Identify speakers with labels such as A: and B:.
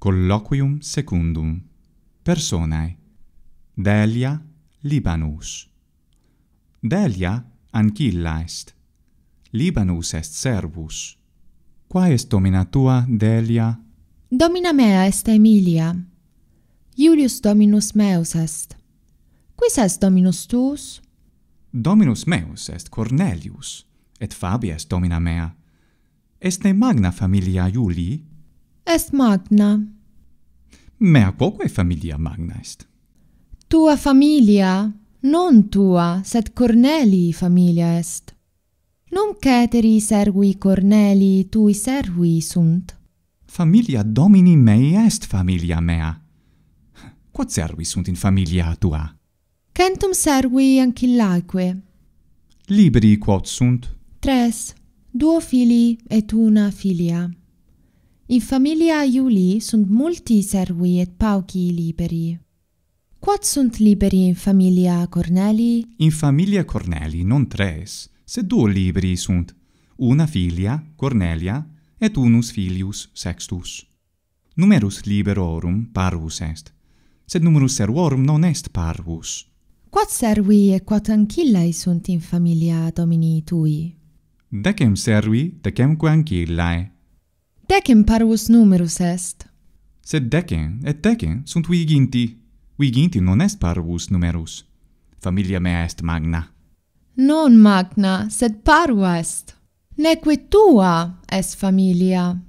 A: colloquium secundum personae Delia Libanus Delia Anchilla est Libanus est servus Qua est domina tua Delia
B: Domina mea est Aemilia Iulius Dominus meus est Quis est Dominus tuus
A: Dominus meus est Cornelius et Fabia est domina mea Est ne magna familia Iuli
B: est magna.
A: Mea quoque familia magna est?
B: Tua familia, non tua, sed Cornelii familia est. Non ceteri servi Cornelii, tui servi sunt.
A: Familia domini mei est familia mea. Quod servi sunt in familia tua?
B: Centum servi ancillaque.
A: Libri quod sunt?
B: Tres, duo fili et una filia. In familia Iuli sunt multi servi et pauci liberi. Quat sunt liberi in familia Corneli?
A: In familia Corneli non tres, sed duo liberi sunt. Una filia, Cornelia, et unus filius, Sextus. Numerus liberorum parvus est, sed numerus servorum non est parvus.
B: Quat servi et quat ancillae sunt in familia Domini tui?
A: Decem servi, decemque anchillae.
B: Decem parvus numerus est.
A: Sed decem et decem sunt viginti. Viginti non est parvus numerus. Familia mea est magna.
B: Non magna, sed parva est. Neque tua est familia.